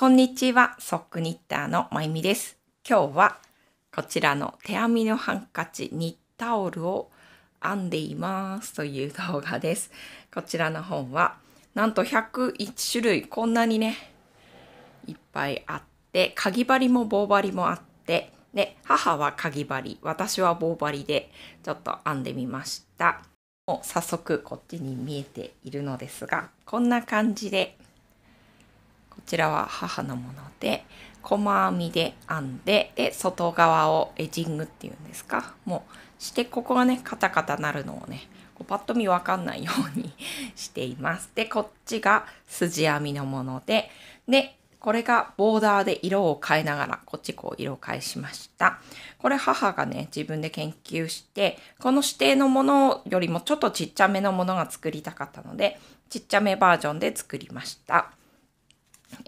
こんにちは、ソックニッターのまゆみです。今日はこちらの手編みのハンカチニッタオルを編んでいますという動画です。こちらの本はなんと101種類こんなにねいっぱいあってかぎ針も棒針もあってで母はかぎ針私は棒針でちょっと編んでみました。もう早速こっちに見えているのですがこんな感じでこちらは母のもので細編みで編んでで外側をエジングっていうんですかもうしてここがねカタカタなるのをねこうパッと見わかんないようにしています。でこっちが筋編みのものででこれがボーダーで色を変えながら、こっちこう色を変えしました。これ母がね、自分で研究して、この指定のものよりもちょっとちっちゃめのものが作りたかったので、ちっちゃめバージョンで作りました。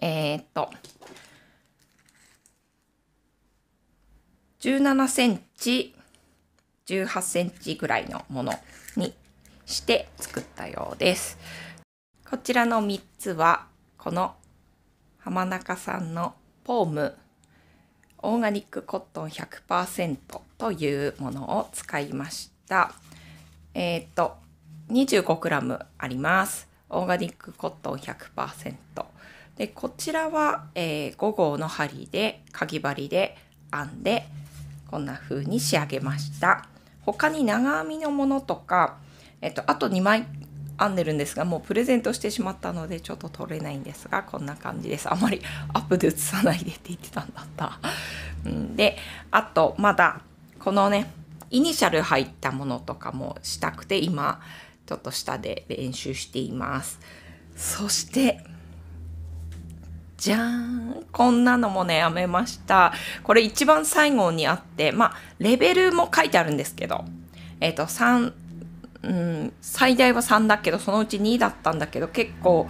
えー、っと、17センチ、18センチぐらいのものにして作ったようです。こちらの3つは、この浜中さんのポームオーガニックコットン100%というものを使いました。えー、っと、25g あります。オーガニックコットン100%。でこちらは、えー、5号の針でかぎ針で編んでこんな風に仕上げました他に長編みのものとか、えっと、あと2枚編んでるんですがもうプレゼントしてしまったのでちょっと取れないんですがこんな感じですあまりアップで写さないでって言ってたんだったであとまだこのねイニシャル入ったものとかもしたくて今ちょっと下で練習していますそしてじゃーん。こんなのもね、やめました。これ一番最後にあって、まあ、レベルも書いてあるんですけど、えっ、ー、と、3、うん、最大は3だけど、そのうち2だったんだけど、結構、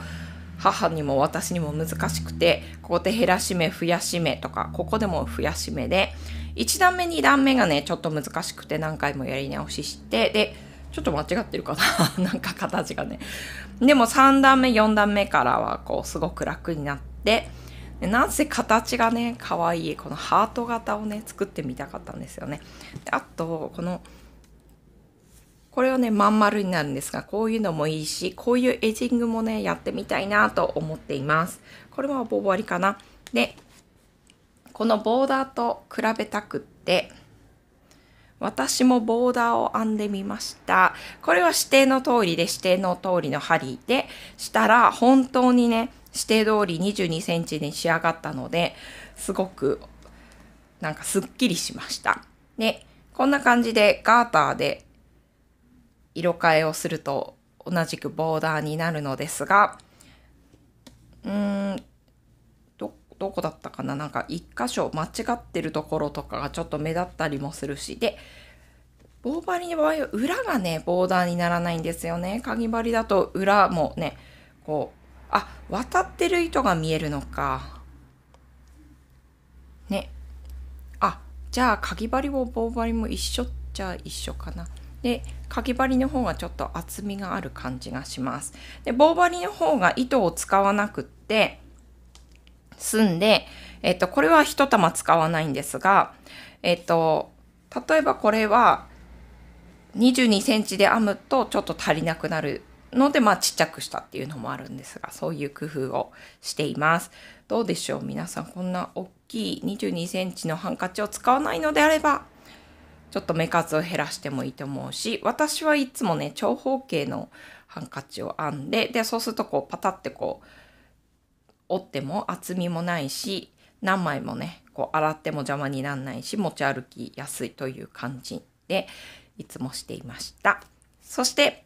母にも私にも難しくて、ここで減らし目、増やし目とか、ここでも増やし目で、1段目、2段目がね、ちょっと難しくて何回もやり直しして、で、ちょっと間違ってるかな なんか形がね。でも3段目、4段目からはこうすごく楽になっってでなんせ形がね可愛いこのハート型をね作ってみたかったんですよね。あとこのこれをね、まん丸になるんですが、こういうのもいいし、こういうエジングもね、やってみたいなと思っています。これは棒針かな。で、このボーダーと比べたくって、私もボーダーを編んでみました。これは指定の通りで指定の通りの針でしたら本当にね、指定通り22センチに仕上がったので、すごくなんかすっきりしました。で、こんな感じでガーターで色変えをすると同じくボーダーになるのですが、うーん、ど、どこだったかななんか一箇所間違ってるところとかがちょっと目立ったりもするし、で、棒針の場合は裏がね、ボーダーにならないんですよね。かぎ針だと裏もね、こう、渡ってる糸が見えるのか。ね。あ、じゃあ、かぎ針も棒針も一緒っちゃ一緒かな。で、かぎ針の方がちょっと厚みがある感じがします。で、棒針の方が糸を使わなくって、済んで、えっと、これは一玉使わないんですが、えっと、例えばこれは22センチで編むとちょっと足りなくなるので、まあ、ちっちゃくしたっていうのもあるんですが、そういう工夫をしています。どうでしょう皆さん、こんな大きい22センチのハンカチを使わないのであれば、ちょっと目数を減らしてもいいと思うし、私はいつもね、長方形のハンカチを編んで、で、そうするとこう、パタってこう、折っても厚みもないし、何枚もね、こう、洗っても邪魔にならないし、持ち歩きやすいという感じで、いつもしていました。そして、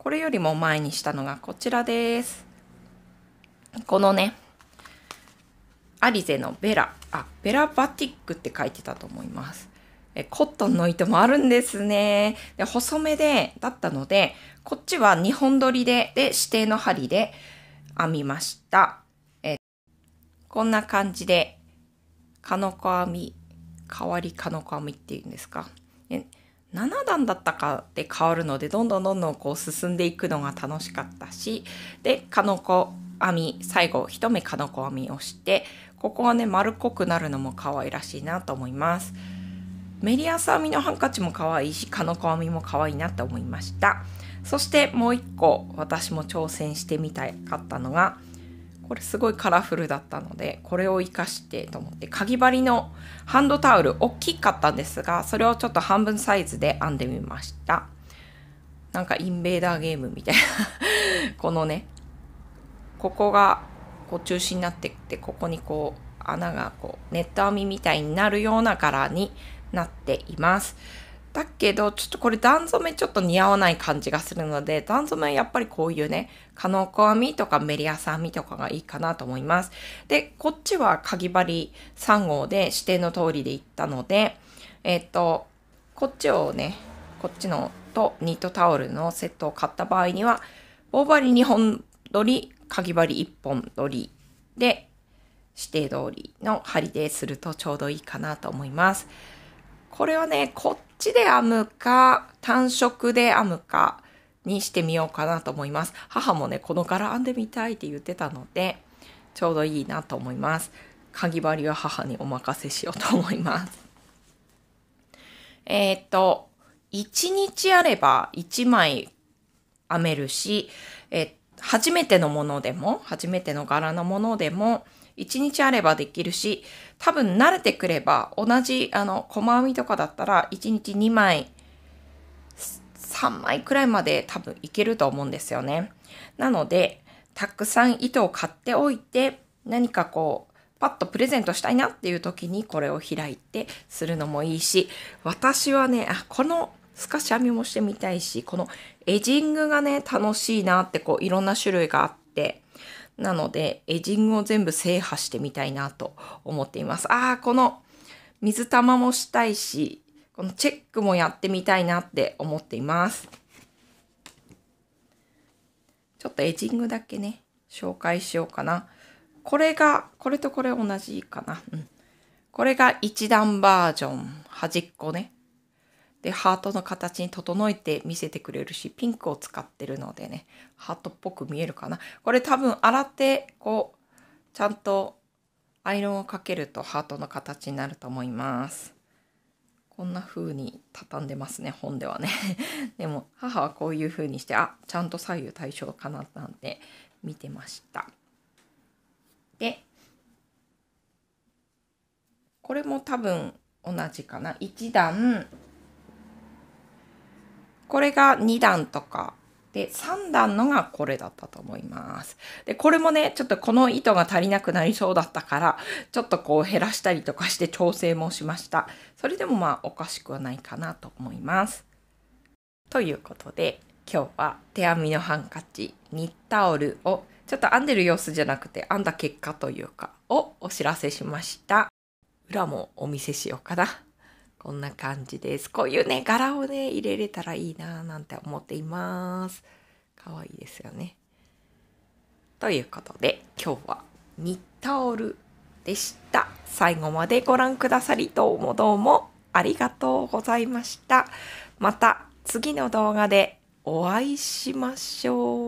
これよりも前にしたのがこちらです。このね、アリゼのベラ、あ、ベラバティックって書いてたと思います。えコットンの糸もあるんですね。で細めで、だったので、こっちは2本取りで、で、指定の針で編みました。えこんな感じで、カノコ編み、代わりカノコ編みっていうんですか。7段だったかで変わるのでどんどんどんどんこう進んでいくのが楽しかったしでかのこ編み最後一目かのこ編みをしてここがね丸っこくなるのも可愛らしいなと思いますメリアス編みのハンカチも可愛いしかのこ編みも可愛いなと思いましたそしてもう一個私も挑戦してみたかったのがこれすごいカラフルだったのでこれを生かしてと思ってかぎ針のハンドタオル大きかったんですがそれをちょっと半分サイズで編んでみましたなんかインベーダーゲームみたいな このねここがこう中心になってきてここにこう穴がこうネット編みみたいになるような柄になっています。だけど、ちょっとこれ段染めちょっと似合わない感じがするので、段染めはやっぱりこういうね、カノコ編みとかメリアス編みとかがいいかなと思います。で、こっちはかぎ針3号で指定の通りでいったので、えっ、と、こっちをね、こっちのとニットタオルのセットを買った場合には、棒針2本取り、かぎ針1本取りで、指定通りの針でするとちょうどいいかなと思います。これはね、こっちで編むか、単色で編むかにしてみようかなと思います。母もね、この柄編んでみたいって言ってたので、ちょうどいいなと思います。かぎ針は母にお任せしようと思います。えー、っと、1日あれば1枚編めるし、え初めてのものでも、初めての柄のものでも、1日あればできるし、多分慣れてくれば、同じ、あの、細編みとかだったら、1日2枚、3枚くらいまで多分いけると思うんですよね。なので、たくさん糸を買っておいて、何かこう、パッとプレゼントしたいなっていう時にこれを開いてするのもいいし、私はね、あ、この透かし編みもしてみたいし、このエジングがね、楽しいなってこういろんな種類があって、なので、エジングを全部制覇してみたいなと思っています。ああ、この水玉もしたいし、このチェックもやってみたいなって思っています。ちょっとエジングだけね、紹介しようかな。これが、これとこれ同じかな。うん。これが1段バージョン、端っこね。でハートの形に整えて見せてくれるしピンクを使ってるのでねハートっぽく見えるかなこれ多分洗ってこうちゃんとアイロンをかけるとハートの形になると思いますこんな風に畳んでますね本ではね でも母はこういう風にしてあちゃんと左右対称かななんて見てましたでこれも多分同じかな1段これが2段とかで3段のがこれだったと思います。でこれもねちょっとこの糸が足りなくなりそうだったからちょっとこう減らしたりとかして調整もしました。それでもまあおかしくはないかなと思います。ということで今日は手編みのハンカチニッタオルをちょっと編んでる様子じゃなくて編んだ結果というかをお知らせしました。裏もお見せしようかな。こんな感じです。こういうね、柄をね、入れれたらいいなぁなんて思っています。かわいいですよね。ということで、今日はニッタオルでした。最後までご覧くださり、どうもどうもありがとうございました。また次の動画でお会いしましょう。